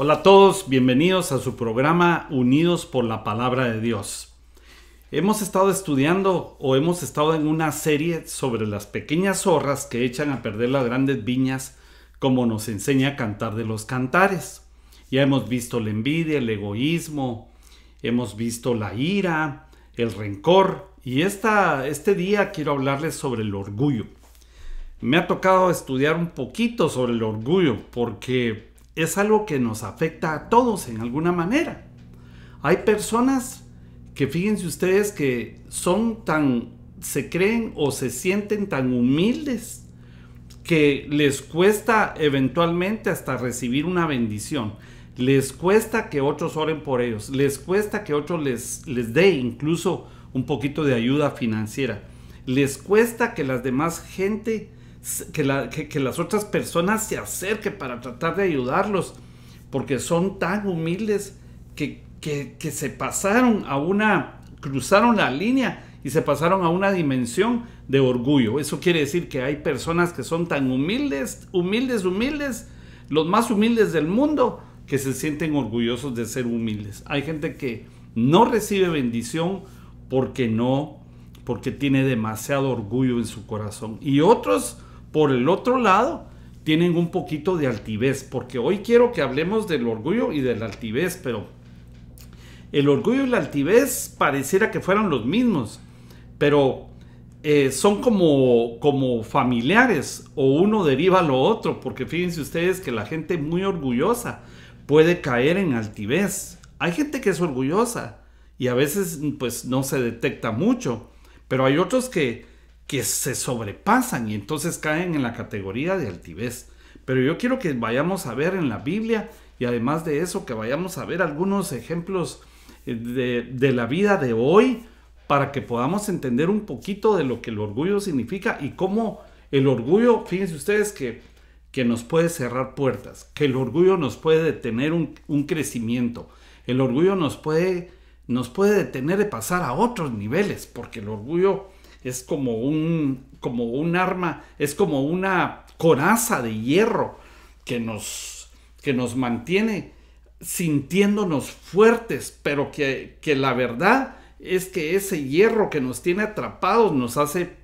Hola a todos, bienvenidos a su programa Unidos por la Palabra de Dios. Hemos estado estudiando o hemos estado en una serie sobre las pequeñas zorras que echan a perder las grandes viñas, como nos enseña a Cantar de los Cantares. Ya hemos visto la envidia, el egoísmo, hemos visto la ira, el rencor y esta, este día quiero hablarles sobre el orgullo. Me ha tocado estudiar un poquito sobre el orgullo porque es algo que nos afecta a todos en alguna manera. Hay personas que fíjense ustedes que son tan, se creen o se sienten tan humildes que les cuesta eventualmente hasta recibir una bendición. Les cuesta que otros oren por ellos. Les cuesta que otros les, les dé incluso un poquito de ayuda financiera. Les cuesta que las demás gente que, las otras personas se acerquen para tratar de ayudarlos, porque son tan humildes que se pasaron a una, cruzaron la línea y se pasaron a una dimensión de orgullo. Eso quiere decir que hay personas que son tan humildes, humildes, humildes, los más humildes del mundo, que se sienten orgullosos de ser humildes. Hay gente que no recibe bendición porque no, porque tiene demasiado orgullo en su corazón. Y otros por el otro lado, tienen un poquito de altivez, porque hoy quiero que hablemos del orgullo y de la altivez, pero el orgullo y la altivez pareciera que fueran los mismos, pero eh, son como, como familiares o uno deriva lo otro, porque fíjense ustedes que la gente muy orgullosa puede caer en altivez. Hay gente que es orgullosa y a veces pues no se detecta mucho, pero hay otros que que se sobrepasan y entonces caen en la categoría de altivez. Pero yo quiero que vayamos a ver en la Biblia y además de eso que vayamos a ver algunos ejemplos eh, de, de la vida de hoy para que podamos entender un poquito de lo que el orgullo significa y cómo el orgullo, fíjense ustedes que, que nos puede cerrar puertas, que el orgullo nos puede detener un, un crecimiento, el orgullo nos puede, nos puede detener de pasar a otros niveles, porque el orgullo es como un, como un arma, es como una coraza de hierro que nos, que nos mantiene sintiéndonos fuertes, pero que, que la verdad es que ese hierro que nos tiene atrapados nos hace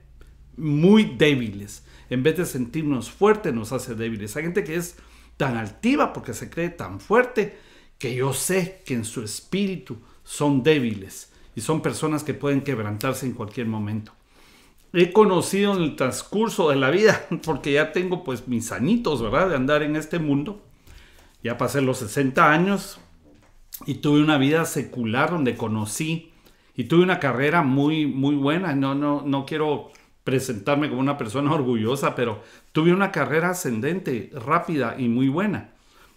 muy débiles. En vez de sentirnos fuertes, nos hace débiles. Hay gente que es tan altiva porque se cree tan fuerte que yo sé que en su espíritu son débiles y son personas que pueden quebrantarse en cualquier momento he conocido en el transcurso de la vida, porque ya tengo pues mis anitos, ¿verdad? De andar en este mundo. Ya pasé los 60 años y tuve una vida secular donde conocí y tuve una carrera muy, muy buena. No, no, no quiero presentarme como una persona orgullosa, pero tuve una carrera ascendente, rápida y muy buena.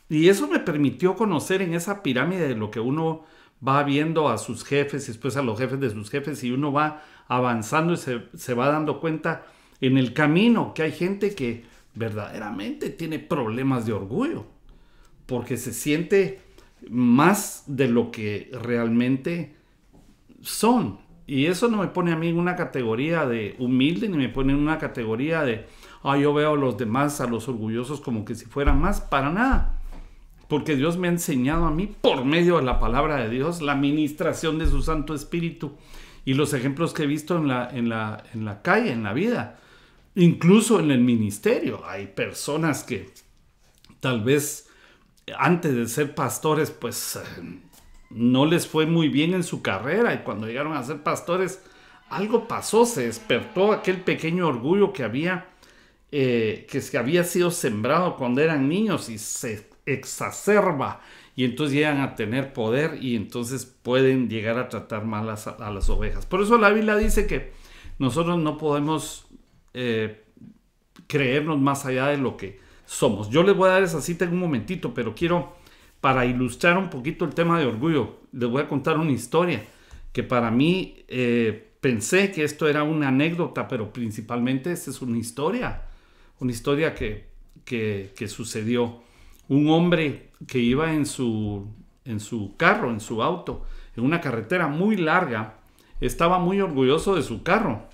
Y eso me permitió conocer en esa pirámide de lo que uno va viendo a sus jefes, y después a los jefes de sus jefes y uno va avanzando y se, va dando cuenta en el camino que hay gente que verdaderamente tiene problemas de orgullo, porque se siente más de lo que realmente son. Y eso no me pone a mí en una categoría de humilde, ni me pone en una categoría de, yo veo a los demás, a los orgullosos como que si fueran más, para nada porque Dios me ha enseñado a mí por medio de la palabra de Dios, la ministración de su Santo Espíritu y los ejemplos que he visto en la, en la, en la calle, en la vida, incluso en el ministerio. Hay personas que tal vez antes de ser pastores, pues eh, no les fue muy bien en su carrera y cuando llegaron a ser pastores, algo pasó, se despertó aquel pequeño orgullo que había, eh, que que había sido sembrado cuando eran niños y se exacerba y entonces llegan a tener poder y entonces pueden llegar a tratar mal a, las ovejas. Por eso la Biblia dice que nosotros no podemos eh, creernos más allá de lo que somos. Yo les voy a dar esa cita en un momentito, pero quiero, para ilustrar un poquito el tema de orgullo, les voy a contar una historia que para mí eh, pensé que esto era una anécdota, pero principalmente esta es una historia, una historia que sucedió un hombre que iba en su, en su carro, en su auto, en una carretera muy larga, estaba muy orgulloso de su carro.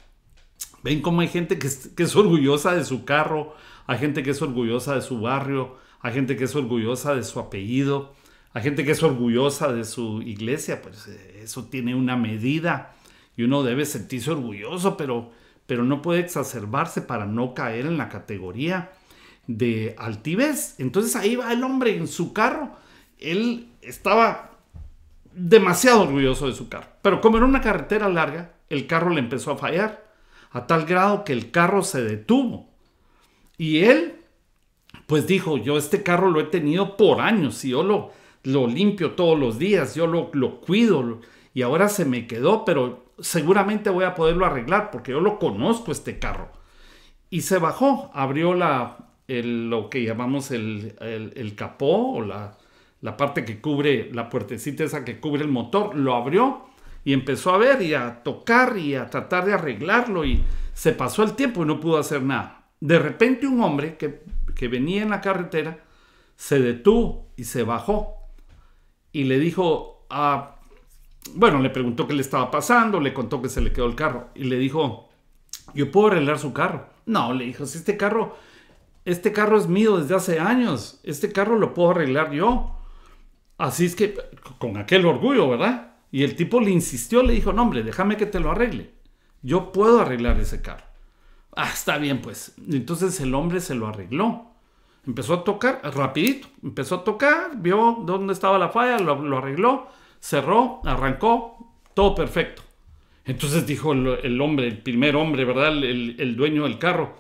Ven cómo hay gente que es, orgullosa de su carro, hay gente que es orgullosa de su barrio, hay gente que es orgullosa de su apellido, hay gente que es orgullosa de su iglesia, pues eh, eso tiene una medida y uno debe sentirse orgulloso, pero, pero no puede exacerbarse para no caer en la categoría de altivez. Entonces ahí va el hombre en su carro. Él estaba demasiado orgulloso de su carro. Pero como era una carretera larga, el carro le empezó a fallar. A tal grado que el carro se detuvo. Y él, pues dijo, yo este carro lo he tenido por años y yo lo, lo limpio todos los días, yo lo, lo cuido y ahora se me quedó, pero seguramente voy a poderlo arreglar porque yo lo conozco este carro. Y se bajó, abrió la, lo que llamamos el, capó o la, parte que cubre, la puertecita esa que cubre el motor, lo abrió y empezó a ver y a tocar y a tratar de arreglarlo y se pasó el tiempo y no pudo hacer nada. De repente un hombre que, que venía en la carretera se detuvo y se bajó y le dijo a... Bueno, le preguntó qué le estaba pasando, le contó que se le quedó el carro y le dijo, yo puedo arreglar su carro. No, le dijo, si este carro este carro es mío desde hace años, este carro lo puedo arreglar yo. Así es que, con aquel orgullo, ¿verdad? Y el tipo le insistió, le dijo, no hombre, déjame que te lo arregle. Yo puedo arreglar ese carro. Ah, está bien, pues. Entonces el hombre se lo arregló. Empezó a tocar, rapidito, empezó a tocar, vio dónde estaba la falla, lo, arregló, cerró, arrancó, todo perfecto. Entonces dijo el, hombre, el primer hombre, ¿verdad? el dueño del carro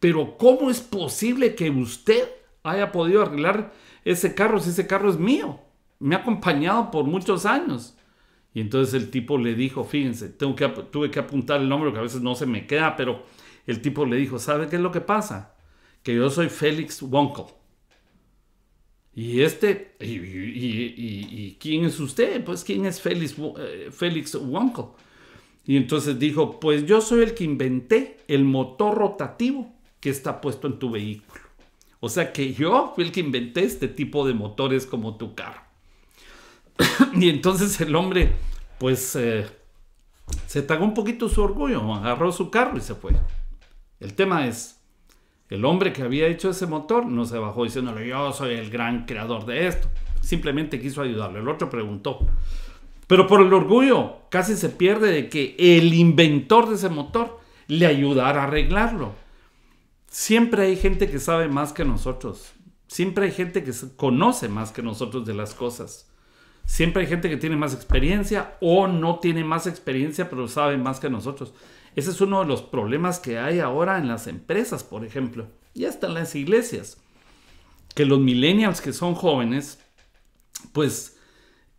pero ¿cómo es posible que usted haya podido arreglar ese carro si ese carro es mío? Me ha acompañado por muchos años. Y entonces el tipo le dijo, fíjense, tengo que, tuve que apuntar el nombre que a veces no se me queda, pero el tipo le dijo, ¿sabe qué es lo que pasa? Que yo soy Félix Wonkel. Y este, y, quién es usted? Pues quién es Félix, eh, Félix Wonkel. Y entonces dijo, pues yo soy el que inventé el motor rotativo está puesto en tu vehículo. O sea que yo fui el que inventé este tipo de motores como tu carro. y entonces el hombre, pues, eh, se tagó un poquito su orgullo, agarró su carro y se fue. El tema es, el hombre que había hecho ese motor no se bajó diciéndole, yo soy el gran creador de esto. Simplemente quiso ayudarle. El otro preguntó. Pero por el orgullo, casi se pierde de que el inventor de ese motor le ayudara a arreglarlo siempre hay gente que sabe más que nosotros. Siempre hay gente que conoce más que nosotros de las cosas. Siempre hay gente que tiene más experiencia o no tiene más experiencia, pero sabe más que nosotros. Ese es uno de los problemas que hay ahora en las empresas, por ejemplo, y hasta en las iglesias. Que los millennials que son jóvenes, pues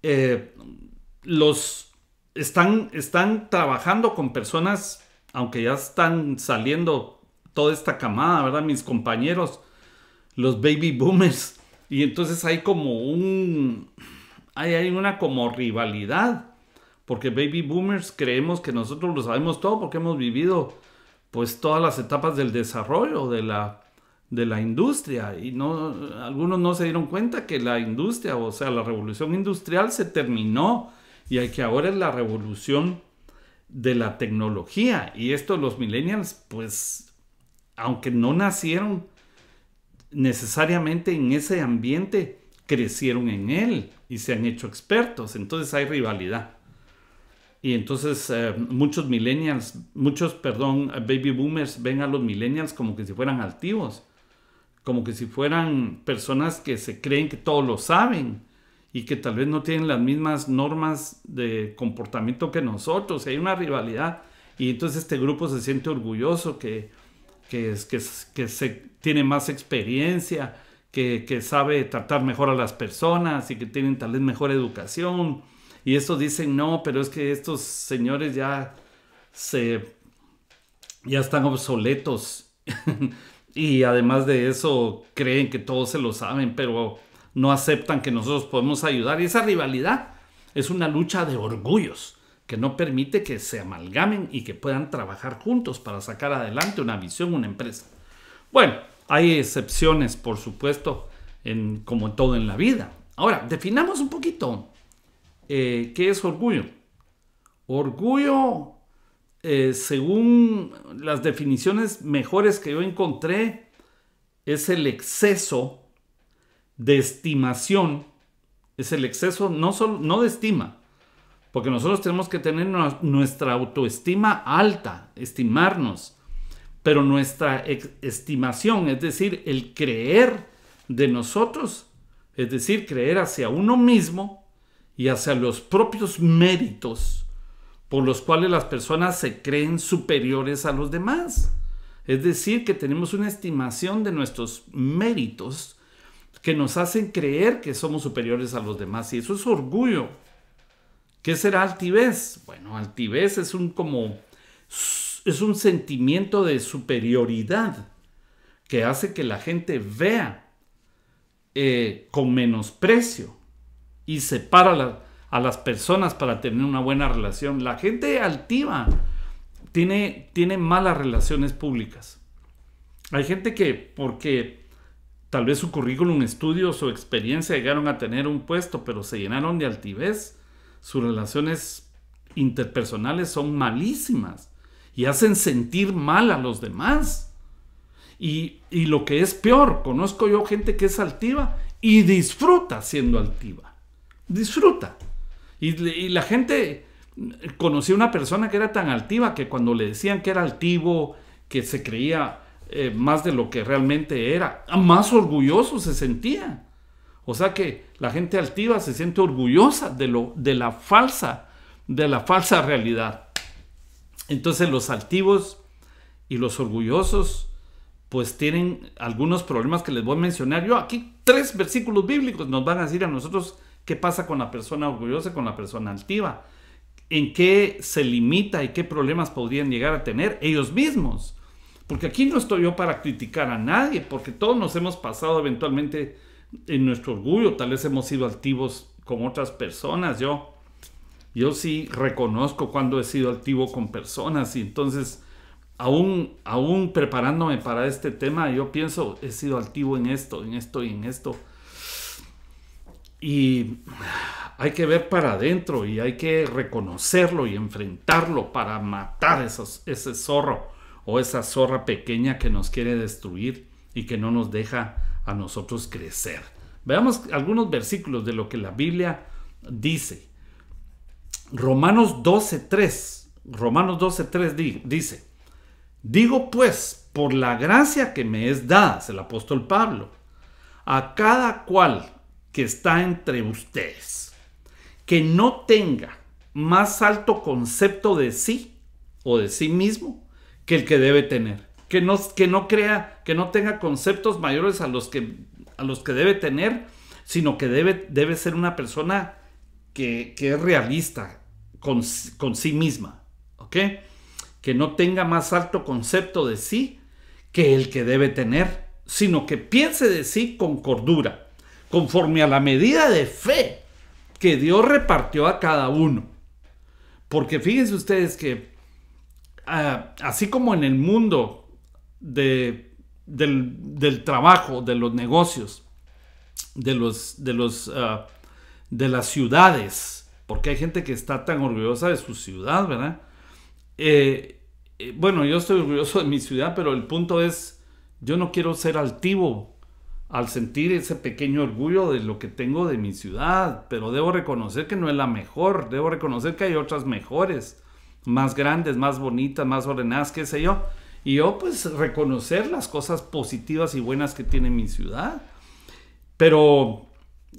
eh, los están, están trabajando con personas, aunque ya están saliendo toda esta camada, ¿verdad? Mis compañeros, los baby boomers. Y entonces hay como un... Hay, hay una como rivalidad. Porque baby boomers creemos que nosotros lo sabemos todo porque hemos vivido pues todas las etapas del desarrollo de la, de la industria. Y no, algunos no se dieron cuenta que la industria, o sea, la revolución industrial se terminó y hay que ahora es la revolución de la tecnología. Y esto los millennials pues aunque no nacieron necesariamente en ese ambiente, crecieron en él y se han hecho expertos. Entonces hay rivalidad. Y entonces eh, muchos millennials, muchos, perdón, baby boomers ven a los millennials como que si fueran altivos, como que si fueran personas que se creen que todo lo saben y que tal vez no tienen las mismas normas de comportamiento que nosotros. Hay una rivalidad y entonces este grupo se siente orgulloso que que, es, que, se, tiene más experiencia, que, sabe tratar mejor a las personas y que tienen tal vez mejor educación. Y eso dicen, no, pero es que estos señores ya se ya están obsoletos. y además de eso, creen que todos se lo saben, pero no aceptan que nosotros podemos ayudar. Y esa rivalidad es una lucha de orgullos que no permite que se amalgamen y que puedan trabajar juntos para sacar adelante una visión, una empresa. Bueno, hay excepciones, por supuesto, en, como todo en la vida. Ahora, definamos un poquito eh, qué es orgullo. Orgullo, eh, según las definiciones mejores que yo encontré, es el exceso de estimación. Es el exceso no, solo, no de estima, porque nosotros tenemos que tener nuestra autoestima alta, estimarnos. Pero nuestra estimación, es decir, el creer de nosotros, es decir, creer hacia uno mismo y hacia los propios méritos por los cuales las personas se creen superiores a los demás. Es decir, que tenemos una estimación de nuestros méritos que nos hacen creer que somos superiores a los demás y eso es orgullo. ¿Qué será altivez? Bueno, altivez es un como es un sentimiento de superioridad que hace que la gente vea eh, con menosprecio y separa a las personas para tener una buena relación. La gente altiva tiene, tiene malas relaciones públicas. Hay gente que porque tal vez su currículum, estudio o experiencia llegaron a tener un puesto, pero se llenaron de altivez, sus relaciones interpersonales son malísimas y hacen sentir mal a los demás. Y, lo que es peor, conozco yo gente que es altiva y disfruta siendo altiva. Disfruta. Y, la gente, conocí una persona que era tan altiva que cuando le decían que era altivo, que se creía eh, más de lo que realmente era, más orgulloso se sentía. O sea que la gente altiva se siente orgullosa de, lo, de, la, falsa, de la falsa realidad. Entonces los altivos y los orgullosos pues tienen algunos problemas que les voy a mencionar. Yo aquí tres versículos bíblicos nos van a decir a nosotros qué pasa con la persona orgullosa con la persona altiva. En qué se limita y qué problemas podrían llegar a tener ellos mismos. Porque aquí no estoy yo para criticar a nadie, porque todos nos hemos pasado eventualmente en nuestro orgullo, tal vez hemos sido altivos con otras personas. Yo, yo sí reconozco cuando he sido altivo con personas y entonces, aún, aún preparándome para este tema, yo pienso, he sido altivo en esto, en esto y en esto. Y hay que ver para adentro y hay que reconocerlo y enfrentarlo para matar esos, ese zorro o esa zorra pequeña que nos quiere destruir y que no nos deja a nosotros crecer. Veamos algunos versículos de lo que la Biblia dice. Romanos 3 Romanos 3 dice, digo pues, por la gracia que me es dada, el apóstol Pablo, a cada cual que está entre ustedes, que no tenga más alto concepto de sí o de sí mismo que el que debe tener, que no, que no crea, que no tenga conceptos mayores a los que, a los que debe tener, sino que debe, debe ser una persona que, es realista con, sí misma, ¿ok? Que no tenga más alto concepto de sí que el que debe tener, sino que piense de sí con cordura, conforme a la medida de fe que Dios repartió a cada uno. Porque fíjense ustedes que ah, así como en el mundo de, del, trabajo, de los negocios, de, los, de, los, ah, de las ciudades, porque hay gente que está tan orgullosa de su ciudad, ¿verdad? Eh, eh, bueno, yo estoy orgulloso de mi ciudad, pero el punto es, yo no quiero ser altivo al sentir ese pequeño orgullo de lo que tengo de mi ciudad, pero debo reconocer que no es la mejor, debo reconocer que hay otras mejores, más grandes, más bonitas, más ordenadas, qué sé yo, y yo pues reconocer las cosas positivas y buenas que tiene mi ciudad. Pero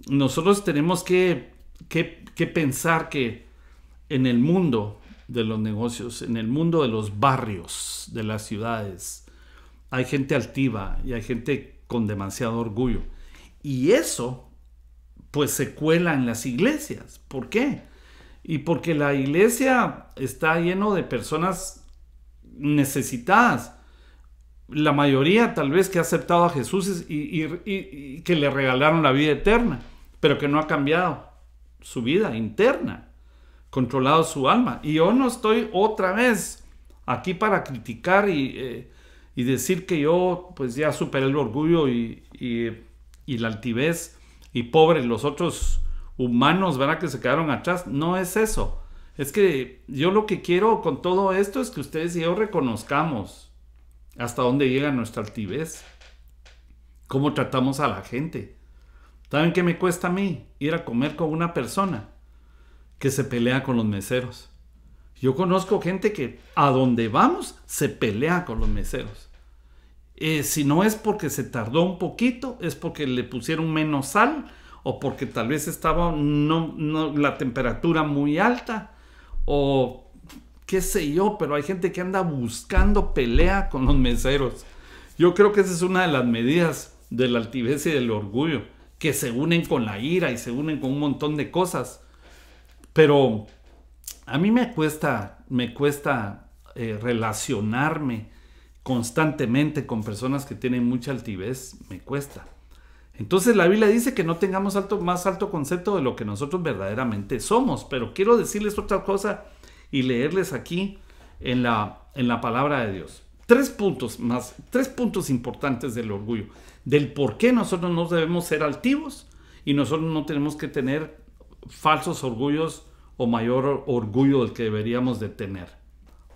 nosotros tenemos que, pensar que en el mundo de los negocios, en el mundo de los barrios, de las ciudades, hay gente altiva y hay gente con demasiado orgullo. Y eso pues se cuela en las iglesias. ¿Por qué? Y porque la iglesia está lleno de personas necesitadas La mayoría tal vez que ha aceptado a Jesús y, y, y, que le regalaron la vida eterna, pero que no ha cambiado su vida interna, controlado su alma. Y yo no estoy otra vez aquí para criticar y, eh, y decir que yo pues ya superé el orgullo y, y, la altivez y pobre los otros humanos, ¿verdad? Que se quedaron atrás. No es eso. Es que yo lo que quiero con todo esto es que ustedes y yo reconozcamos hasta dónde llega nuestra altivez, cómo tratamos a la gente. ¿Saben que me cuesta a mí ir a comer con una persona que se pelea con los meseros? Yo conozco gente que a donde vamos se pelea con los meseros. Eh, si no es porque se tardó un poquito, es porque le pusieron menos sal o porque tal vez estaba la temperatura muy alta o qué sé yo, pero hay gente que anda buscando pelea con los meseros. Yo creo que esa es una de las medidas de la altivez y del orgullo, que se unen con la ira y se unen con un montón de cosas. Pero a mí me cuesta, me cuesta eh, relacionarme constantemente con personas que tienen mucha altivez, me cuesta. Entonces la Biblia dice que no tengamos alto, más alto concepto de lo que nosotros verdaderamente somos, pero quiero decirles otra cosa y leerles aquí en la, en la palabra de Dios. Tres puntos más, tres puntos importantes del orgullo, del por qué nosotros no debemos ser altivos y nosotros no tenemos que tener falsos orgullos o mayor orgullo del que deberíamos de tener.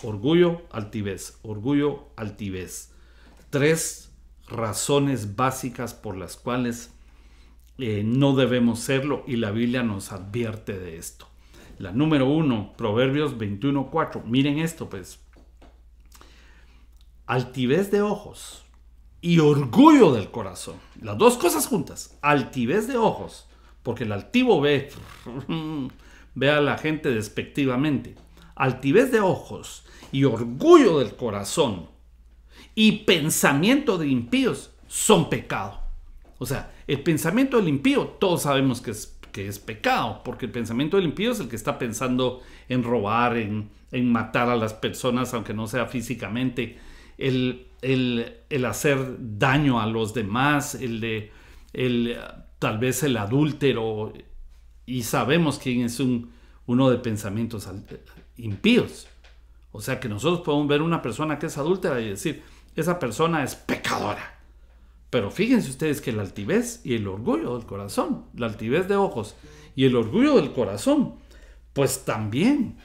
Orgullo, altivez, orgullo, altivez. Tres razones básicas por las cuales eh, no debemos serlo y la Biblia nos advierte de esto. La número uno, Proverbios 21.4. Miren esto pues. Altivez de ojos y orgullo del corazón. Las dos cosas juntas. Altivez de ojos, porque el altivo ve, ve a la gente despectivamente. Altivez de ojos y orgullo del corazón y pensamiento de impíos son pecado. O sea, el pensamiento del impío, todos sabemos que es, que es pecado, porque el pensamiento del impío es el que está pensando en robar, en, matar a las personas, aunque no sea físicamente, el, el, hacer daño a los demás, el de tal vez el adúltero, y sabemos quién es un, uno de pensamientos impíos. O sea que nosotros podemos ver una persona que es adúltera y decir, esa persona es pecadora. Pero fíjense ustedes que la altivez y el orgullo del corazón, la altivez de ojos y el orgullo del corazón, pues también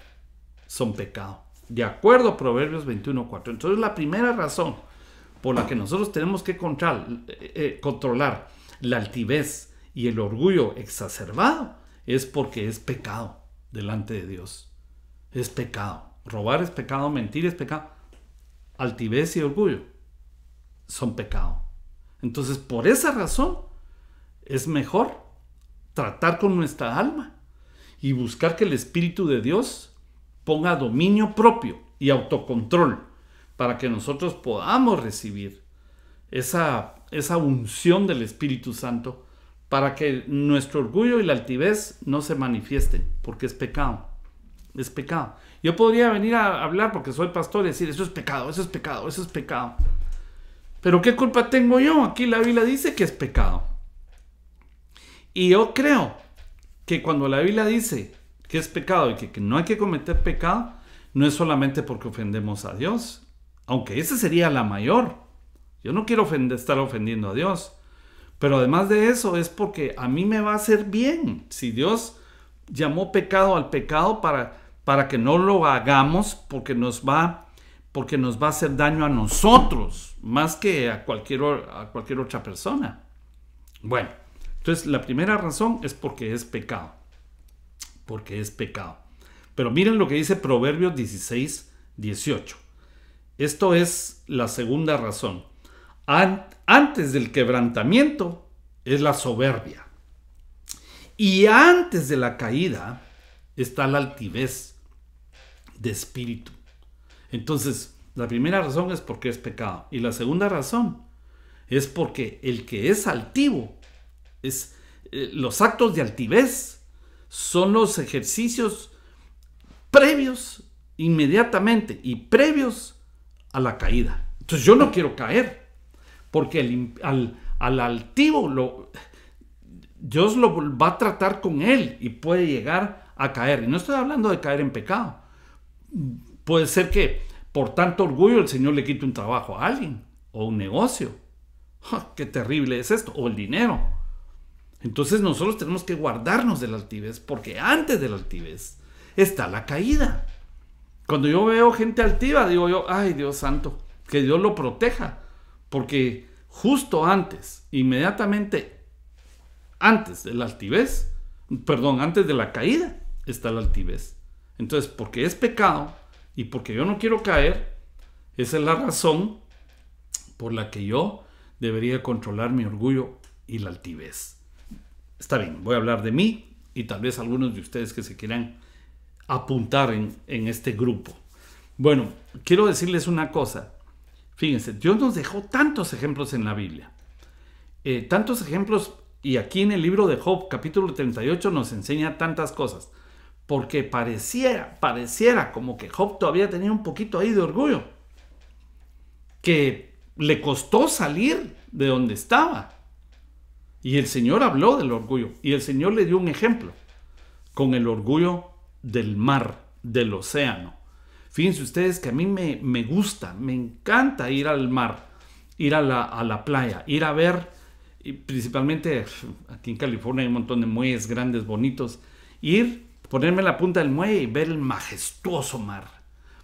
son pecado. De acuerdo a Proverbios 21.4. Entonces la primera razón por la que nosotros tenemos que controlar, eh, eh, controlar la altivez y el orgullo exacerbado es porque es pecado delante de Dios. Es pecado. Robar es pecado, mentir es pecado altivez y orgullo son pecado. Entonces, por esa razón, es mejor tratar con nuestra alma y buscar que el Espíritu de Dios ponga dominio propio y autocontrol para que nosotros podamos recibir esa, esa unción del Espíritu Santo para que nuestro orgullo y la altivez no se manifiesten, porque es pecado es pecado. Yo podría venir a hablar porque soy pastor y decir, eso es pecado, eso es pecado, eso es pecado. Pero ¿qué culpa tengo yo? Aquí la Biblia dice que es pecado. Y yo creo que cuando la Biblia dice que es pecado y que, no hay que cometer pecado, no es solamente porque ofendemos a Dios, aunque esa sería la mayor. Yo no quiero ofender, estar ofendiendo a Dios. Pero además de eso es porque a mí me va a hacer bien. Si Dios llamó pecado al pecado para para que no lo hagamos porque nos va, porque nos va a hacer daño a nosotros más que a cualquier, a cualquier otra persona. Bueno, entonces la primera razón es porque es pecado. Porque es pecado. Pero miren lo que dice Proverbios 16, 18. Esto es la segunda razón. Antes del quebrantamiento es la soberbia. Y antes de la caída está la altivez de espíritu. Entonces, la primera razón es porque es pecado. Y la segunda razón es porque el que es altivo, es, eh, los actos de altivez son los ejercicios previos inmediatamente y previos a la caída. Entonces yo no quiero caer, porque al, altivo Dios lo va a tratar con él y puede llegar a caer. Y no estoy hablando de caer en pecado, puede ser que por tanto orgullo el Señor le quite un trabajo a alguien o un negocio. ¡Qué terrible es esto! O el dinero. Entonces nosotros tenemos que guardarnos de la altivez porque antes de la altivez está la caída. Cuando yo veo gente altiva, digo yo, ay Dios santo, que Dios lo proteja. Porque justo antes, inmediatamente antes de la altivez, perdón, antes de la caída, está la altivez. Entonces, porque es pecado y porque yo no quiero caer, esa es la razón por la que yo debería controlar mi orgullo y la altivez. Está bien, voy a hablar de mí y tal vez algunos de ustedes que se quieran apuntar en, este grupo. Bueno, quiero decirles una cosa. Fíjense, Dios nos dejó tantos ejemplos en la Biblia. Eh, tantos ejemplos, y aquí en el libro de Job, capítulo 38, nos enseña tantas cosas porque pareciera, pareciera como que Job todavía tenía un poquito ahí de orgullo, que le costó salir de donde estaba. Y el Señor habló del orgullo, y el Señor le dio un ejemplo, con el orgullo del mar, del océano. Fíjense ustedes que a mí me, me gusta, me encanta ir al mar, ir a la, a la playa, ir a ver, y principalmente aquí en California hay un montón de muelles grandes, bonitos, ir ponerme la punta del muelle y ver el majestuoso mar.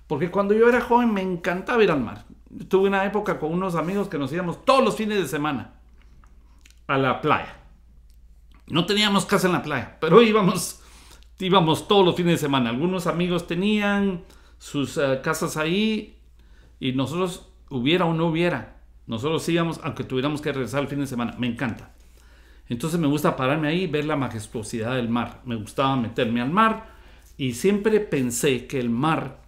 Porque cuando yo era joven me encantaba ir al mar. Tuve una época con unos amigos que nos íbamos todos los fines de semana a la playa. No teníamos casa en la playa, pero íbamos, íbamos todos los fines de semana. Algunos amigos tenían sus eh, casas ahí y nosotros, hubiera o no hubiera, nosotros íbamos, aunque tuviéramos que regresar el fin de semana. Me encanta. Entonces me gusta pararme ahí y ver la majestuosidad del mar. Me gustaba meterme al mar y siempre pensé que el mar,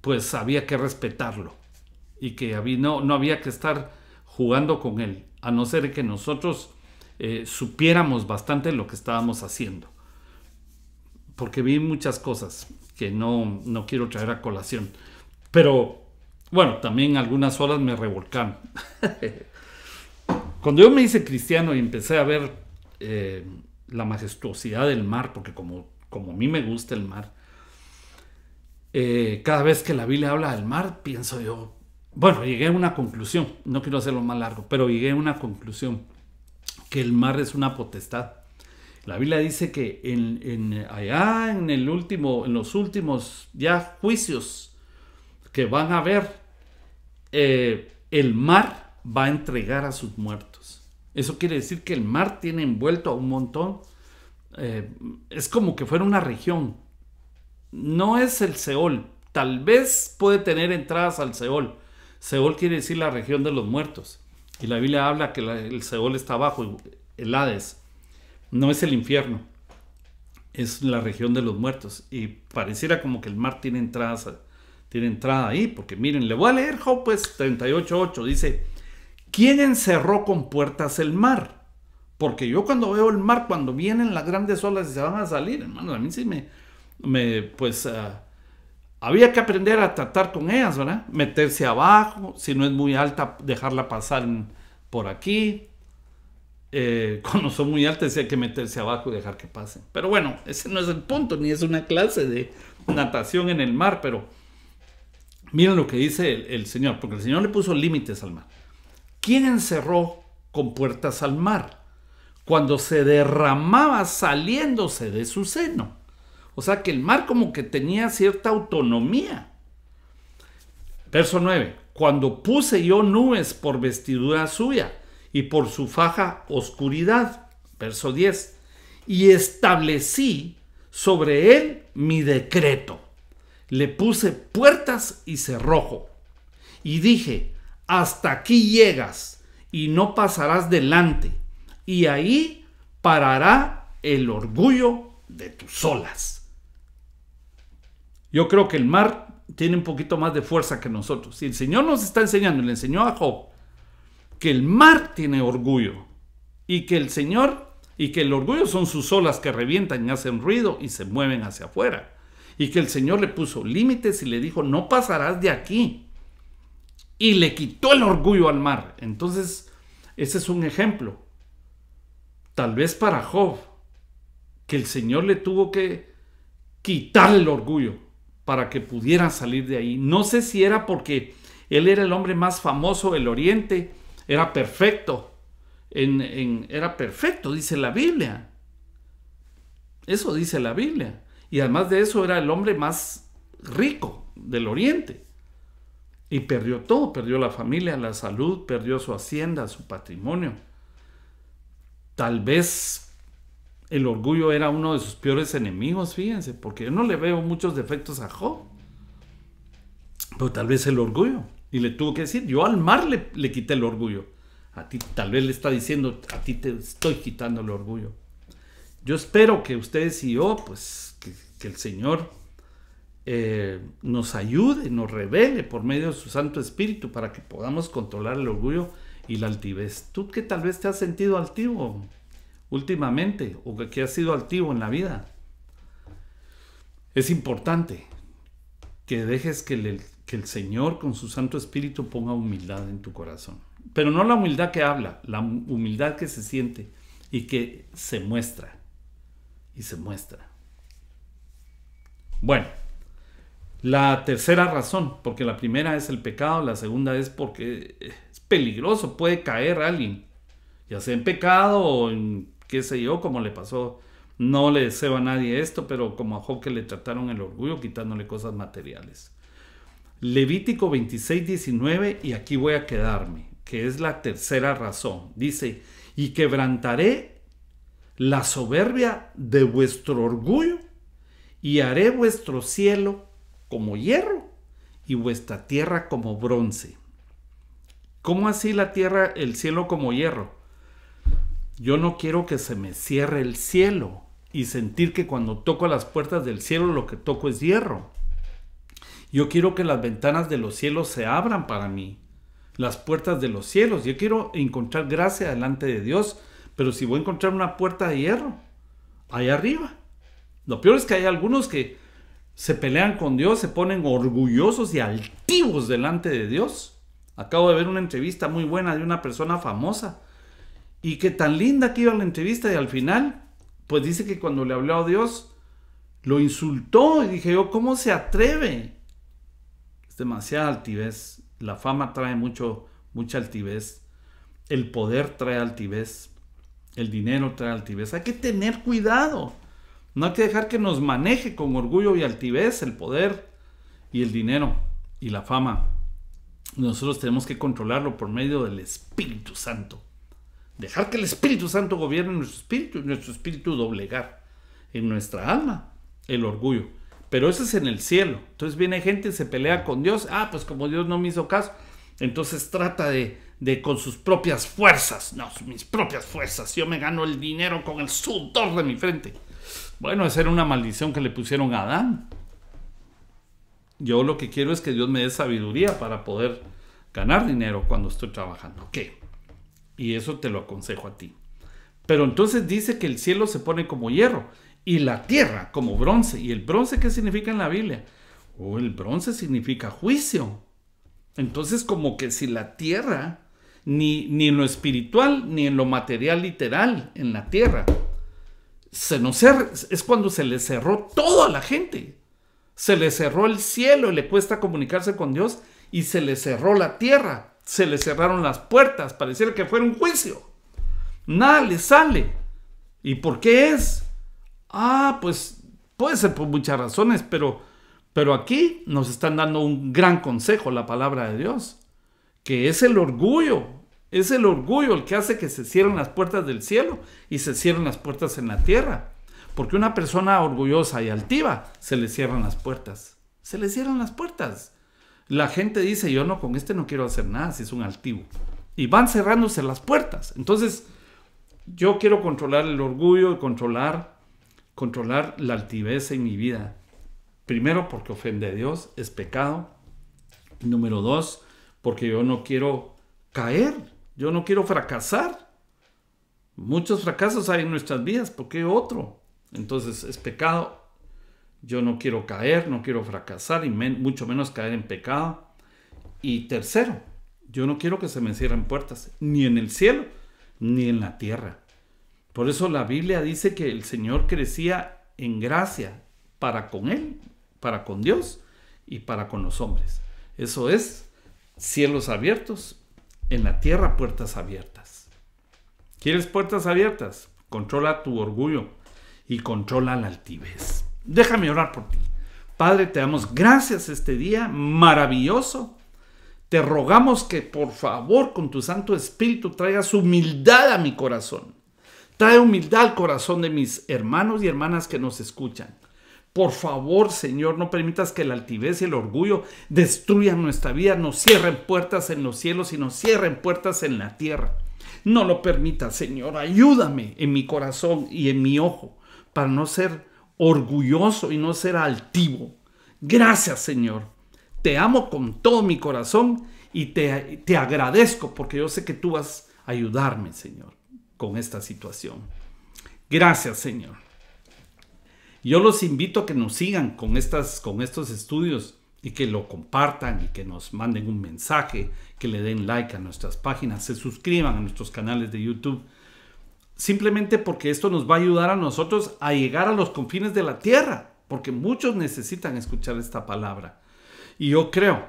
pues había que respetarlo y que había, no, no había que estar jugando con él, a no ser que nosotros eh, supiéramos bastante lo que estábamos haciendo. Porque vi muchas cosas que no, no quiero traer a colación. Pero bueno, también algunas olas me revolcan. Cuando yo me hice cristiano y empecé a ver eh, la majestuosidad del mar, porque como, como a mí me gusta el mar, eh, cada vez que la Biblia habla del mar, pienso yo, bueno, llegué a una conclusión, no quiero hacerlo más largo, pero llegué a una conclusión, que el mar es una potestad. La Biblia dice que en, allá en el último, en los últimos ya juicios que van a haber, eh, el mar va a entregar a sus muertos. Eso quiere decir que el mar tiene envuelto a un montón. Eh, es como que fuera una región. No es el Seol. Tal vez puede tener entradas al Seol. Seol quiere decir la región de los muertos. Y la Biblia habla que el Seol está abajo, el Hades. No es el infierno. Es la región de los muertos. Y pareciera como que el mar tiene entradas. Tiene entrada ahí. Porque miren, le voy a leer Job pues 38.8. Dice. ¿Quién encerró con puertas el mar? Porque yo cuando veo el mar, cuando vienen las grandes olas y se van a salir, hermano, a mí sí me, me pues, ah, había que aprender a tratar con ellas, ¿verdad? Meterse abajo, si no es muy alta, dejarla pasar por aquí. Eh, cuando son muy altas, hay que meterse abajo y dejar que pasen. Pero bueno, ese no es el punto, ni es una clase de natación en el mar, pero miren lo que dice el Señor, porque el Señor le puso límites al mar. ¿Quién encerró con puertas al mar? Cuando se derramaba saliéndose de su seno. O sea que el mar como que tenía cierta autonomía. Verso 9. Cuando puse yo nubes por vestidura suya y por su faja oscuridad. Verso 10. Y establecí sobre él mi decreto. Le puse puertas y cerrojo. Y dije, hasta aquí llegas y no pasarás delante, y ahí parará el orgullo de tus olas. Yo creo que el mar tiene un poquito más de fuerza que nosotros. Y el Señor nos está enseñando, le enseñó a Job, que el mar tiene orgullo y que el Señor y que el orgullo son sus olas que revientan y hacen ruido y se mueven hacia afuera. Y que el Señor le puso límites y le dijo, no pasarás de aquí y le quitó el orgullo al mar. Entonces, ese es un ejemplo. Tal vez para Job, que el Señor le tuvo que quitar el orgullo para que pudiera salir de ahí. No sé si era porque él era el hombre más famoso del Oriente, era perfecto, en, era perfecto, dice la Biblia. Eso dice la Biblia. Y además de eso era el hombre más rico del Oriente. Y perdió todo, perdió la familia, la salud, perdió su hacienda, su patrimonio. Tal vez el orgullo era uno de sus peores enemigos, fíjense, porque yo no le veo muchos defectos a Job. Pero tal vez el orgullo. Y le tuvo que decir, yo al mar le, le quité el orgullo. A ti tal vez le está diciendo, a ti te estoy quitando el orgullo. Yo espero que ustedes y yo, pues, que el Señor eh, nos ayude, nos revele por medio de su Santo Espíritu para que podamos controlar el orgullo y la altivez. Tú que tal vez te has sentido altivo últimamente o que has sido altivo en la vida, es importante que dejes que, que el Señor con su Santo Espíritu ponga humildad en tu corazón. Pero no la humildad que habla, la humildad que se siente y que se muestra. Y se muestra. Bueno. La tercera razón, porque la primera es el pecado, la segunda es porque es peligroso, puede caer alguien, ya sea en pecado o en qué sé yo, como le pasó. No le deseo a nadie esto, pero como a Job que le trataron el orgullo quitándole cosas materiales. Levítico 26, 19, y aquí voy a quedarme, que es la tercera razón. Dice, y quebrantaré la soberbia de vuestro orgullo y haré vuestro cielo como hierro y vuestra tierra como bronce. ¿Cómo así la tierra, el cielo como hierro? Yo no quiero que se me cierre el cielo y sentir que cuando toco las puertas del cielo lo que toco es hierro. Yo quiero que las ventanas de los cielos se abran para mí, las puertas de los cielos. Yo quiero encontrar gracia delante de Dios, pero si voy a encontrar una puerta de hierro, allá arriba. Lo peor es que hay algunos que se pelean con Dios, se ponen orgullosos y altivos delante de Dios. Acabo de ver una entrevista muy buena de una persona famosa y que tan linda que iba la entrevista y al final, pues dice que cuando le habló a Dios, lo insultó y dije yo, oh, ¿cómo se atreve? Es demasiada altivez. La fama trae mucho, mucha altivez. El poder trae altivez. El dinero trae altivez. Hay que tener cuidado. No hay que dejar que nos maneje con orgullo y altivez el poder y el dinero y la fama. Nosotros tenemos que controlarlo por medio del Espíritu Santo. Dejar que el Espíritu Santo gobierne nuestro espíritu y nuestro espíritu doblegar en nuestra alma el orgullo. Pero eso es en el cielo. Entonces viene gente y se pelea con Dios. Ah, pues como Dios no me hizo caso, entonces trata de, de con sus propias fuerzas. No, mis propias fuerzas. Yo me gano el dinero con el sudor de mi frente. Bueno, esa era una maldición que le pusieron a Adán. Yo lo que quiero es que Dios me dé sabiduría para poder ganar dinero cuando estoy trabajando. ¿Qué? Y eso te lo aconsejo a ti. Pero entonces dice que el cielo se pone como hierro y la tierra como bronce. ¿Y el bronce qué significa en la Biblia? Oh, el bronce significa juicio. Entonces como que si la tierra, ni, ni en lo espiritual, ni en lo material literal, en la tierra, se es cuando se le cerró todo a la gente. Se le cerró el cielo y le cuesta comunicarse con Dios y se le cerró la tierra. Se le cerraron las puertas, pareciera que fuera un juicio. Nada le sale. ¿Y por qué es? Ah, pues puede ser por muchas razones, pero, pero aquí nos están dando un gran consejo la palabra de Dios, que es el orgullo, es el orgullo el que hace que se cierren las puertas del cielo y se cierren las puertas en la tierra. Porque una persona orgullosa y altiva se le cierran las puertas. Se le cierran las puertas. La gente dice, yo no, con este no quiero hacer nada si es un altivo. Y van cerrándose las puertas. Entonces, yo quiero controlar el orgullo y controlar, controlar la altivez en mi vida. Primero, porque ofende a Dios, es pecado. Número dos, porque yo no quiero caer yo no quiero fracasar. Muchos fracasos hay en nuestras vidas, ¿por qué otro? Entonces es pecado. Yo no quiero caer, no quiero fracasar y mucho menos caer en pecado. Y tercero, yo no quiero que se me cierren puertas, ni en el cielo, ni en la tierra. Por eso la Biblia dice que el Señor crecía en gracia para con Él, para con Dios y para con los hombres. Eso es cielos abiertos en la tierra puertas abiertas. ¿Quieres puertas abiertas? Controla tu orgullo y controla la altivez. Déjame orar por ti. Padre, te damos gracias este día maravilloso. Te rogamos que por favor con tu Santo Espíritu traigas humildad a mi corazón. Trae humildad al corazón de mis hermanos y hermanas que nos escuchan. Por favor, Señor, no permitas que la altivez y el orgullo destruyan nuestra vida, no cierren puertas en los cielos y no cierren puertas en la tierra. No lo permitas, Señor. Ayúdame en mi corazón y en mi ojo para no ser orgulloso y no ser altivo. Gracias, Señor. Te amo con todo mi corazón y te, te agradezco porque yo sé que tú vas a ayudarme, Señor, con esta situación. Gracias, Señor. Yo los invito a que nos sigan con, estas, con estos estudios y que lo compartan y que nos manden un mensaje, que le den like a nuestras páginas, se suscriban a nuestros canales de YouTube. Simplemente porque esto nos va a ayudar a nosotros a llegar a los confines de la tierra, porque muchos necesitan escuchar esta palabra. Y yo creo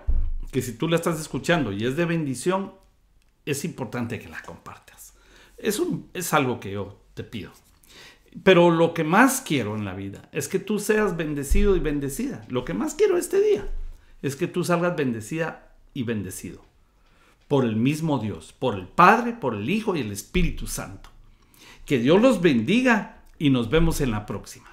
que si tú la estás escuchando y es de bendición, es importante que la compartas. es algo que yo te pido. Pero lo que más quiero en la vida es que tú seas bendecido y bendecida. Lo que más quiero este día es que tú salgas bendecida y bendecido. Por el mismo Dios, por el Padre, por el Hijo y el Espíritu Santo. Que Dios los bendiga y nos vemos en la próxima.